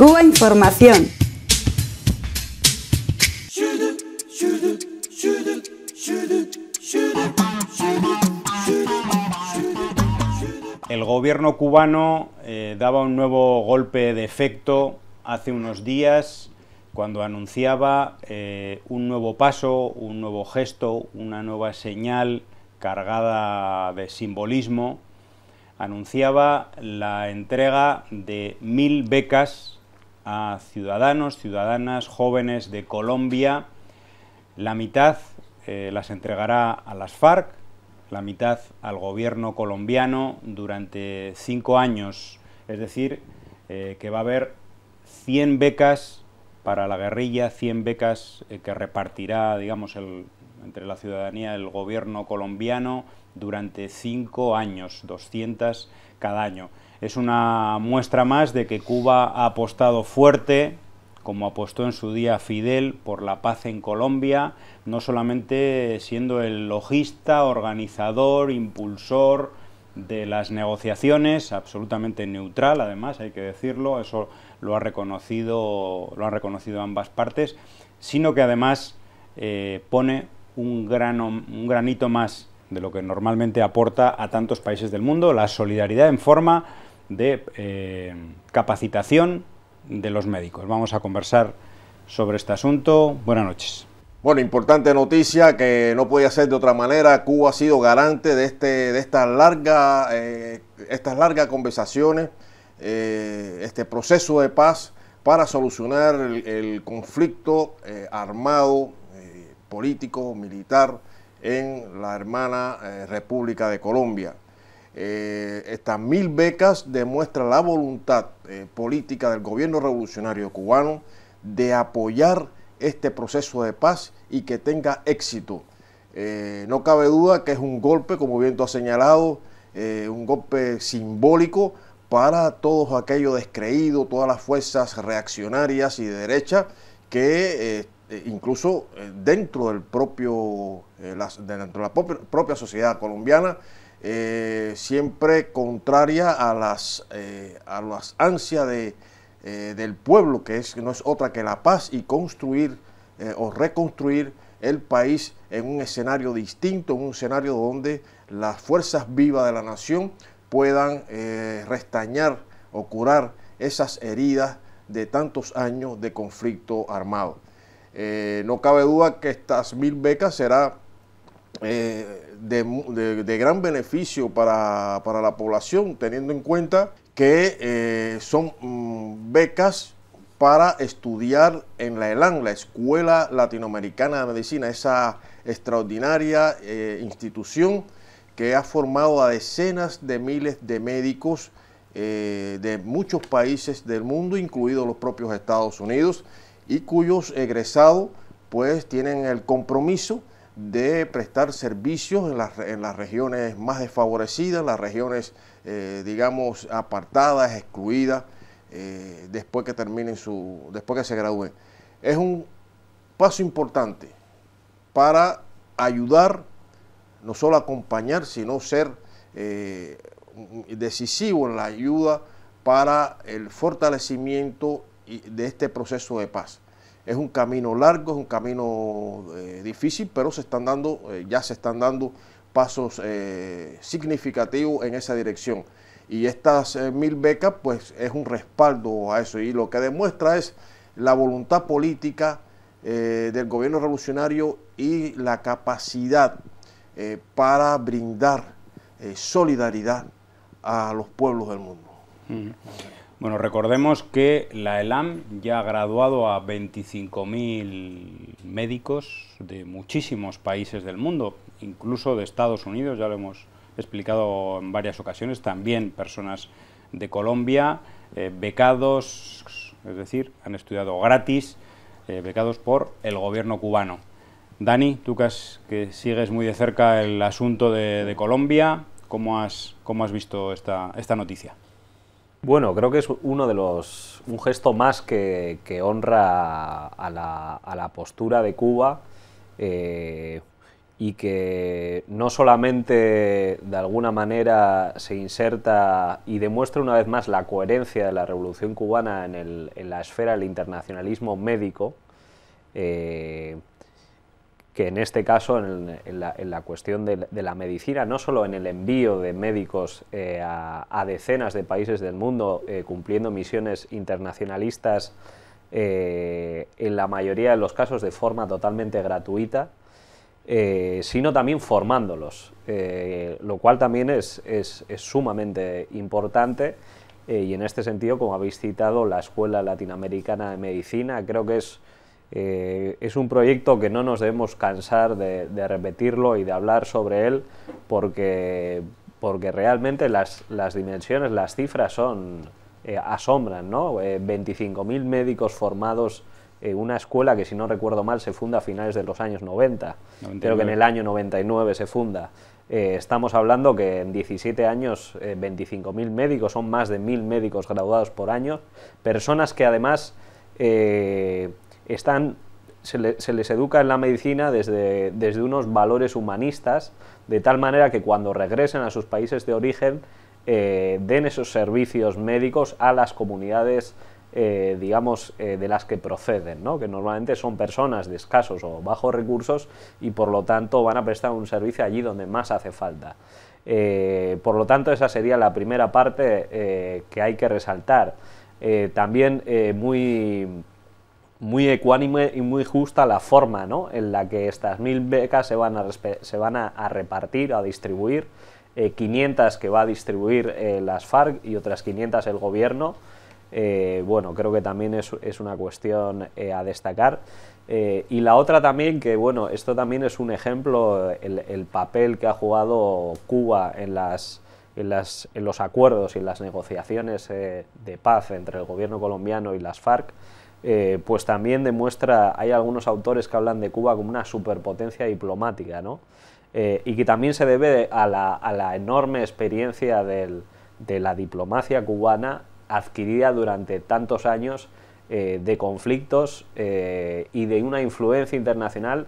Cuba Información. El gobierno cubano eh, daba un nuevo golpe de efecto hace unos días cuando anunciaba eh, un nuevo paso, un nuevo gesto, una nueva señal cargada de simbolismo, anunciaba la entrega de mil becas a ciudadanos, ciudadanas, jóvenes de Colombia. La mitad eh, las entregará a las FARC, la mitad al gobierno colombiano durante cinco años. Es decir, eh, que va a haber 100 becas para la guerrilla, 100 becas eh, que repartirá, digamos, entre la ciudadanía el gobierno colombiano durante cinco años, 200 cada año es una muestra más de que Cuba ha apostado fuerte, como apostó en su día Fidel, por la paz en Colombia, no solamente siendo el logista, organizador, impulsor de las negociaciones, absolutamente neutral, además, hay que decirlo, eso lo, ha reconocido, lo han reconocido ambas partes, sino que además eh, pone un, grano, un granito más de lo que normalmente aporta a tantos países del mundo, la solidaridad en forma de eh, capacitación de los médicos. Vamos a conversar sobre este asunto. Buenas noches. Bueno, importante noticia que no podía ser de otra manera. Cuba ha sido garante de, este, de estas larga, eh, estas largas conversaciones, eh, este proceso de paz para solucionar el, el conflicto armado, político, militar en la hermana República de Colombia. Eh, estas mil becas demuestran la voluntad eh, política del gobierno revolucionario cubano de apoyar este proceso de paz y que tenga éxito. Eh, no cabe duda que es un golpe, como bien tú has señalado, un golpe simbólico para todos aquellos descreídos, todas las fuerzas reaccionarias y de derecha que incluso dentro, del propio, dentro de la propia sociedad colombiana eh, siempre contraria a las, eh, a las ansias de, eh, del pueblo, que es, no es otra que la paz y construir o reconstruir el país en un escenario distinto, en un escenario donde las fuerzas vivas de la nación puedan restañar o curar esas heridas de tantos años de conflicto armado. no cabe duda que estas mil becas será eh, de, gran beneficio para, la población, teniendo en cuenta que eh, son mm, becas para estudiar en la ELAN, la Escuela Latinoamericana de Medicina, esa extraordinaria eh, institución que ha formado a decenas de miles de médicos de muchos países del mundo, incluidos los propios Estados Unidos, y cuyos egresados pues tienen el compromiso de prestar servicios en las, en las regiones más desfavorecidas, las regiones, eh, digamos, apartadas, excluidas, eh, después que terminen su, después que se gradúen. Es un paso importante para ayudar, no solo acompañar, sino ser eh, decisivo en la ayuda para el fortalecimiento de este proceso de paz. Es un camino largo, es un camino eh, difícil, pero se están dando, eh, ya se están dando pasos eh, significativos en esa dirección. Y estas mil becas, pues es un respaldo a eso. Y lo que demuestra es la voluntad política del gobierno revolucionario y la capacidad para brindar solidaridad a los pueblos del mundo. Mm. Bueno, recordemos que la ELAM ya ha graduado a 25.000 médicos de muchísimos países del mundo, incluso de Estados Unidos, ya lo hemos explicado en varias ocasiones, también personas de Colombia, eh, becados, es decir, han estudiado gratis, eh, becados por el gobierno cubano. Dani, tú que, que sigues muy de cerca el asunto de, Colombia, ¿cómo has, cómo has visto esta, esta noticia? Bueno, creo que es uno de los un gesto más que, honra a la, postura de Cuba eh, y que no solamente de alguna manera se inserta y demuestra una vez más la coherencia de la revolución cubana en, la esfera del internacionalismo médico, eh, que en este caso, en, la, cuestión de, la medicina, no solo en el envío de médicos eh, a, decenas de países del mundo, eh, cumpliendo misiones internacionalistas, eh, en la mayoría de los casos de forma totalmente gratuita, sino también formándolos, lo cual también es, es sumamente importante. y en este sentido, como habéis citado, la Escuela Latinoamericana de Medicina, creo que es eh, es un proyecto que no nos debemos cansar de, repetirlo y de hablar sobre él porque, porque realmente las, dimensiones, las cifras son eh, asombran, ¿no? 25.000 eh, médicos formados en una escuela que si no recuerdo mal se funda a finales de los años 90, creo que en el año 99 se funda. estamos hablando que en 17 años 25.000 médicos, son más de 1.000 médicos graduados por año, personas que además están, se, les educa en la medicina desde, desde unos valores humanistas, de tal manera que cuando regresen a sus países de origen, eh, den esos servicios médicos a las comunidades, eh, digamos, eh, de las que proceden, ¿no? que normalmente son personas de escasos o bajos recursos y por lo tanto van a prestar un servicio allí donde más hace falta. por lo tanto, esa sería la primera parte que hay que resaltar. también muy muy ecuánime y muy justa la forma ¿no? en la que estas mil becas se van a, repartir, a distribuir, 500 eh, que va a distribuir eh, las FARC y otras 500 el gobierno. Eh, bueno, creo que también es, una cuestión a destacar. y la otra también, que bueno, esto también es un ejemplo, el, papel que ha jugado Cuba en las, en, las, en, los acuerdos y en las negociaciones de paz entre el gobierno colombiano y las FARC, eh, pues también demuestra, hay algunos autores que hablan de Cuba como una superpotencia diplomática, ¿no? Eh, y que también se debe a la, enorme experiencia de la diplomacia cubana adquirida durante tantos años eh, de conflictos y de una influencia internacional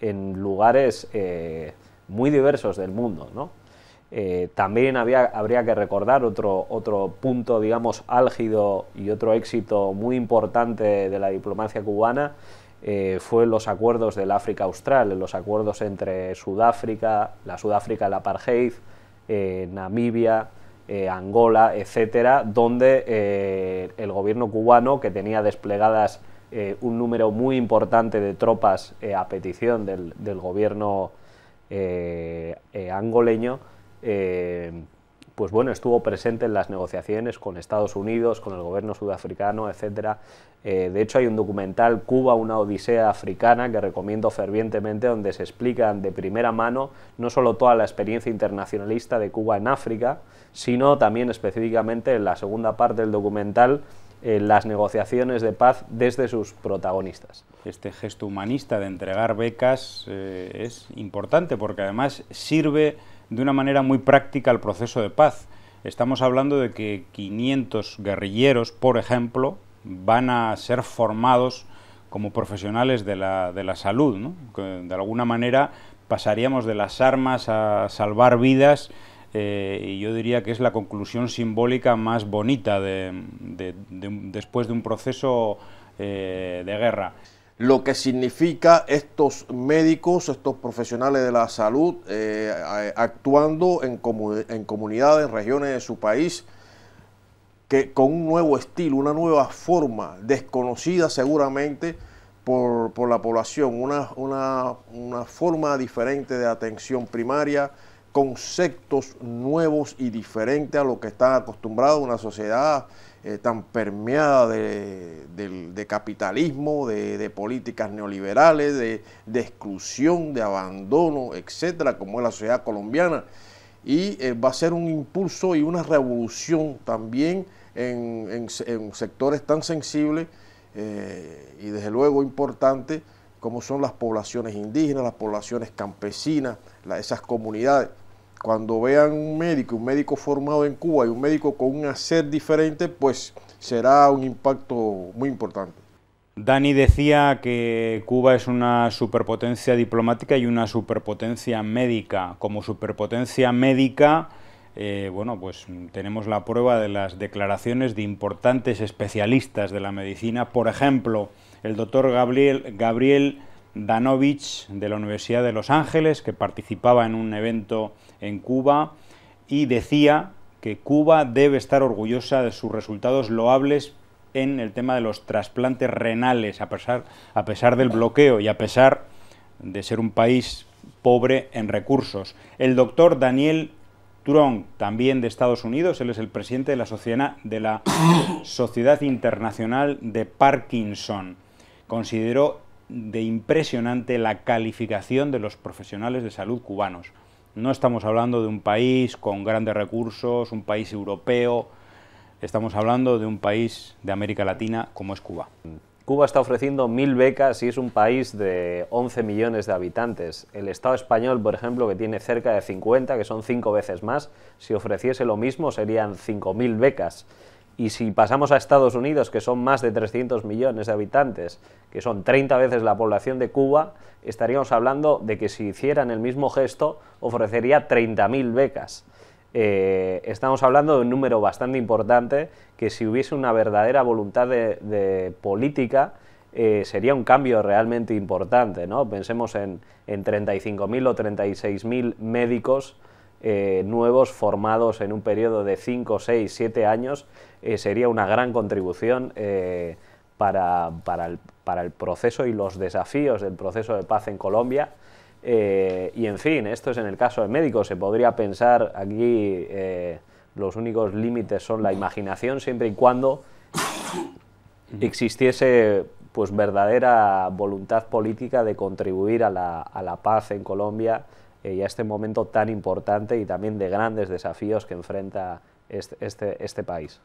en lugares muy diversos del mundo, ¿no? Eh, también habría que recordar otro, punto, digamos, álgido y otro éxito muy importante de la diplomacia cubana eh, fue los acuerdos del África Austral, los acuerdos entre Sudáfrica, la Sudáfrica, la apartheid, eh, Namibia, Angola, etcétera, donde el gobierno cubano, que tenía desplegadas un número muy importante de tropas a petición del gobierno angoleño, eh, pues bueno, estuvo presente en las negociaciones con Estados Unidos, con el gobierno sudafricano, etc. Eh, de hecho, hay un documental, Cuba, una odisea africana, que recomiendo fervientemente, donde se explican de primera mano no solo toda la experiencia internacionalista de Cuba en África, sino también específicamente en la segunda parte del documental, eh, las negociaciones de paz desde sus protagonistas. Este gesto humanista de entregar becas es importante porque además sirve de una manera muy práctica el proceso de paz. Estamos hablando de que 500 guerrilleros, por ejemplo, van a ser formados como profesionales de la, de la salud. de alguna manera pasaríamos de las armas a salvar vidas eh, y yo diría que es la conclusión simbólica más bonita después de un proceso eh, de guerra lo que significa estos médicos, estos profesionales de la salud eh, actuando en, comunidades, en regiones de su país, que con un nuevo estilo, una nueva forma, desconocida seguramente por, la población, una, forma diferente de atención primaria, conceptos nuevos y diferentes a lo que está acostumbrado una sociedad eh, tan permeada de, capitalismo, de, políticas neoliberales, de, exclusión, de abandono, etcétera, como es la sociedad colombiana. Y eh, va a ser un impulso y una revolución también en, sectores tan sensibles eh, y desde luego importantes como son las poblaciones indígenas, las poblaciones campesinas, esas comunidades cuando vean un médico, un médico formado en Cuba y un médico con un hacer diferente, pues será un impacto muy importante. Dani decía que Cuba es una superpotencia diplomática y una superpotencia médica. Como superpotencia médica, eh, bueno, pues tenemos la prueba de las declaraciones de importantes especialistas de la medicina. Por ejemplo, el doctor Gabriel, Gabriel Danovich de la Universidad de Los Ángeles, que participaba en un evento en Cuba y decía que Cuba debe estar orgullosa de sus resultados loables en el tema de los trasplantes renales, a pesar, a pesar del bloqueo y a pesar de ser un país pobre en recursos. El doctor Daniel Trump, también de Estados Unidos, él es el presidente de de la Sociedad Internacional de Parkinson, consideró de impresionante la calificación de los profesionales de salud cubanos. No estamos hablando de un país con grandes recursos, un país europeo, estamos hablando de un país de América Latina como es Cuba. Cuba está ofreciendo mil becas y es un país de 11 millones de habitantes. El Estado español, por ejemplo, que tiene cerca de 50, que son cinco veces más, si ofreciese lo mismo serían mil becas. Y si pasamos a Estados Unidos, que son más de 300 millones de habitantes, que son 30 veces la población de Cuba, estaríamos hablando de que si hicieran el mismo gesto ofrecería 30.000 becas. Eh, estamos hablando de un número bastante importante que si hubiese una verdadera voluntad de, política, eh, sería un cambio realmente importante. ¿no? Pensemos en, en 35.000 o 36.000 médicos eh, nuevos formados en un periodo de 5, 6, 7 años eh, sería una gran contribución eh, para, el, proceso y los desafíos del proceso de paz en Colombia. y en fin, esto es en el caso de médicos, se podría pensar aquí los únicos límites son la imaginación siempre y cuando existiese pues, verdadera voluntad política de contribuir a la paz en Colombia eh, y a este momento tan importante y también de grandes desafíos que enfrenta este, este, este país.